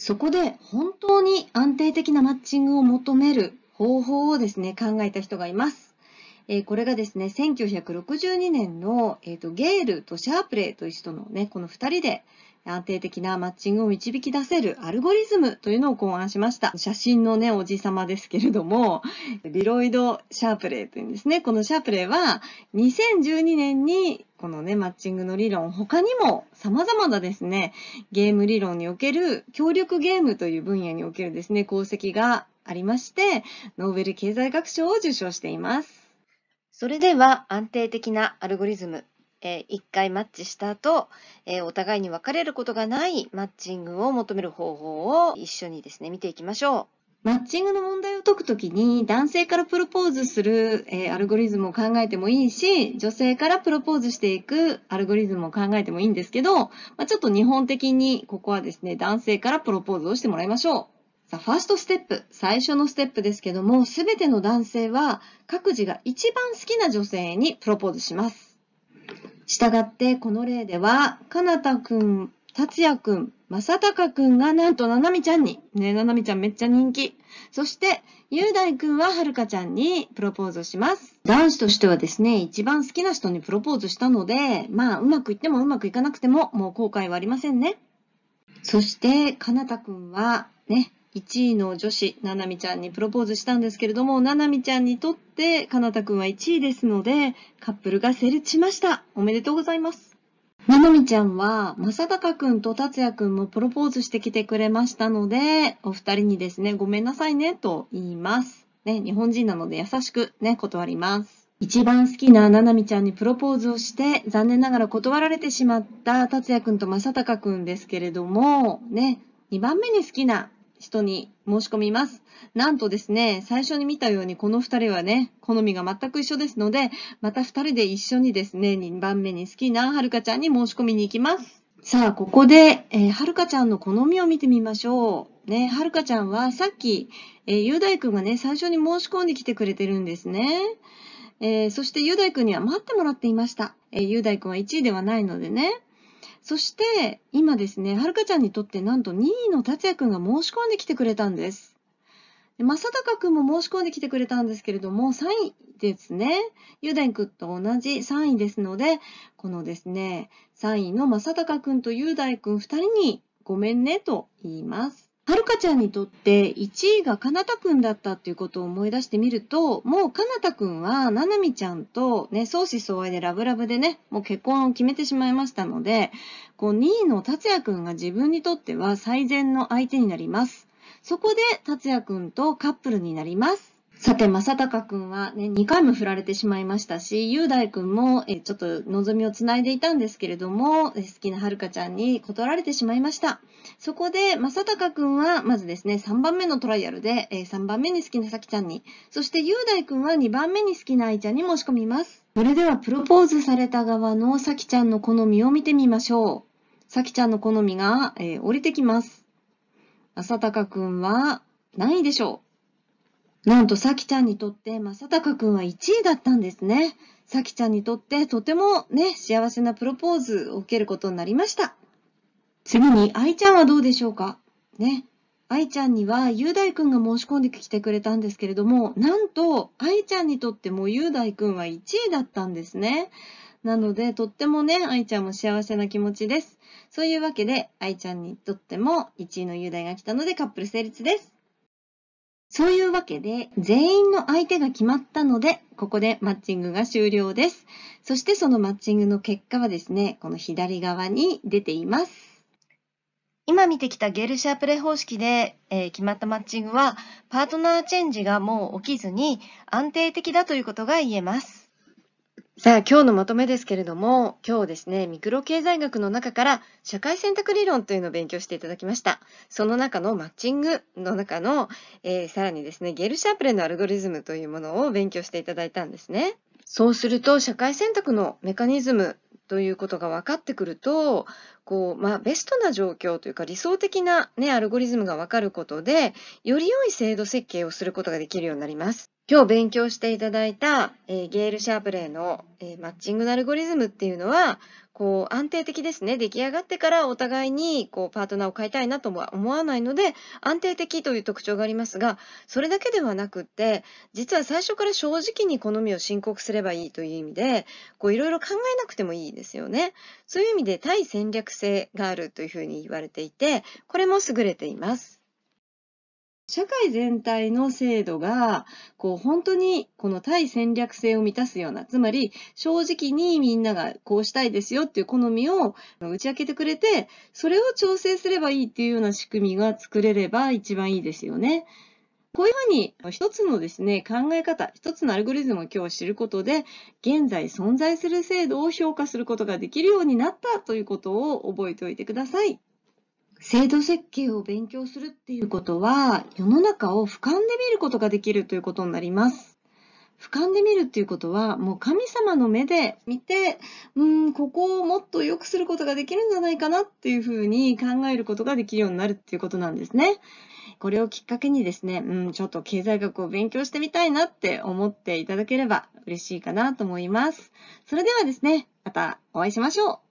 そこで本当に安定的なマッチングを求める方法をですね、考えた人がいます。えこれがですね、1962年の、えーと、とゲールとシャープレイという人のね、この2人で、安定的なマッチングを導き出せるアルゴリズムというのを考案しました。写真のね、おじさまですけれども、リロイド・シャープレイというんですね。このシャープレイは、2012年にこのね、マッチングの理論、他にも様々なですね、ゲーム理論における、協力ゲームという分野におけるですね、功績がありまして、ノーベル経済学賞を受賞しています。それでは、安定的なアルゴリズムえー、1回マッチした後、えー、お互いに別れることがないマッチングを求める方法を一緒にですね、見ていきましょう。マッチングの問題を解くときに、男性からプロポーズする、えー、アルゴリズムを考えてもいいし、女性からプロポーズしていくアルゴリズムを考えてもいいんですけど、まあ、ちょっと日本的にここはですね、男性からプロポーズをしてもらいましょう。さファーストステップ、最初のステップですけども、全ての男性は各自が一番好きな女性にプロポーズします。したがって、この例では、かなたくん、達也くん、まさたかくんがなんとななみちゃんに、ねななみちゃんめっちゃ人気。そして、雄大くんははるかちゃんにプロポーズします。男子としてはですね、一番好きな人にプロポーズしたので、まあ、うまくいってもうまくいかなくても、もう後悔はありませんね。そして、かなたくんは、ね、1位の女子、ななみちゃんにプロポーズしたんですけれども、ななみちゃんにとって、かなたくんは1位ですので、カップルが成立しました。おめでとうございます。ななみちゃんは、まさたかくんとたつやくんもプロポーズしてきてくれましたので、お二人にですね、ごめんなさいね、と言います。ね、日本人なので優しくね、断ります。一番好きなななみちゃんにプロポーズをして、残念ながら断られてしまった達也くんと正かくんですけれども、ね、2番目に好きな人に申し込みます。なんとですね、最初に見たようにこの2人はね、好みが全く一緒ですので、また2人で一緒にですね、2番目に好きなはるかちゃんに申し込みに行きます。さあ、ここで、えー、はるかちゃんの好みを見てみましょう。ね、はるかちゃんはさっき、えー、ゆうだいくんがね、最初に申し込んできてくれてるんですね。えー、そして、ゆうだいくんには待ってもらっていました。えー、ゆうだいくんは1位ではないのでね。そして今ですね、はるかちゃんにとってなんと2位の達也くんが申し込んできてくれたんです。まさたかくんも申し込んできてくれたんですけれども、3位ですね。ゆでんくんと同じ3位ですので、このですね、3位のまさたかくんとゆうだいくん2人にごめんねと言います。はるかちゃんにとって1位がかなたくんだったっていうことを思い出してみると、もうかなたくんはななみちゃんとね、相思相愛でラブラブでね、もう結婚を決めてしまいましたので、こう2位の達也くんが自分にとっては最善の相手になります。そこで達也くんとカップルになります。さて、正隆くんはね、2回も振られてしまいましたし、雄大くんも、えちょっと望みをつないでいたんですけれども、好きなはるかちゃんに断られてしまいました。そこで、正隆くんは、まずですね、3番目のトライアルで、え3番目に好きなさきちゃんに、そして雄大くんは2番目に好きな愛ちゃんに申し込みます。それでは、プロポーズされた側のさきちゃんの好みを見てみましょう。さきちゃんの好みが、えー、降りてきます。正隆くんは、何位でしょうなんと、さきちゃんにとって、正かくんは1位だったんですね。さきちゃんにとって、とてもね、幸せなプロポーズを受けることになりました。次に、愛ちゃんはどうでしょうかね。愛ちゃんには、雄大くんが申し込んできてくれたんですけれども、なんと、愛ちゃんにとっても雄大くんは1位だったんですね。なので、とってもね、愛ちゃんも幸せな気持ちです。そういうわけで、愛ちゃんにとっても1位の雄大が来たのでカップル成立です。そういうわけで、全員の相手が決まったので、ここでマッチングが終了です。そしてそのマッチングの結果はですね、この左側に出ています。今見てきたゲルシャープレ方式で、えー、決まったマッチングは、パートナーチェンジがもう起きずに安定的だということが言えます。さあ、今日のまとめですけれども、今日ですね、ミクロ経済学の中から社会選択理論というのを勉強していただきました。その中のマッチングの中の、えー、さらにですね、ゲル・シャープレのアルゴリズムというものを勉強していただいたんですね。そうすると、社会選択のメカニズムということが分かってくると、こう、まあ、ベストな状況というか理想的な、ね、アルゴリズムが分かることで、より良い制度設計をすることができるようになります。今日勉強していただいた、えー、ゲール・シャープレイの、えー、マッチングのアルゴリズムっていうのは、こう安定的ですね。出来上がってからお互いにこうパートナーを変えたいなとは思わないので、安定的という特徴がありますが、それだけではなくって、実は最初から正直に好みを申告すればいいという意味で、こういろいろ考えなくてもいいですよね。そういう意味で対戦略性があるというふうに言われていて、これも優れています。社会全体の制度が、こう、本当にこの対戦略性を満たすような、つまり正直にみんながこうしたいですよっていう好みを打ち明けてくれて、それを調整すればいいっていうような仕組みが作れれば一番いいですよね。こういうふうに一つのですね、考え方、一つのアルゴリズムを今日知ることで、現在存在する制度を評価することができるようになったということを覚えておいてください。制度設計を勉強するっていうことは、世の中を俯瞰で見ることができるということになります。俯瞰で見るっていうことは、もう神様の目で見て、うん、ここをもっと良くすることができるんじゃないかなっていうふうに考えることができるようになるっていうことなんですね。これをきっかけにですね、うん、ちょっと経済学を勉強してみたいなって思っていただければ嬉しいかなと思います。それではですね、またお会いしましょう。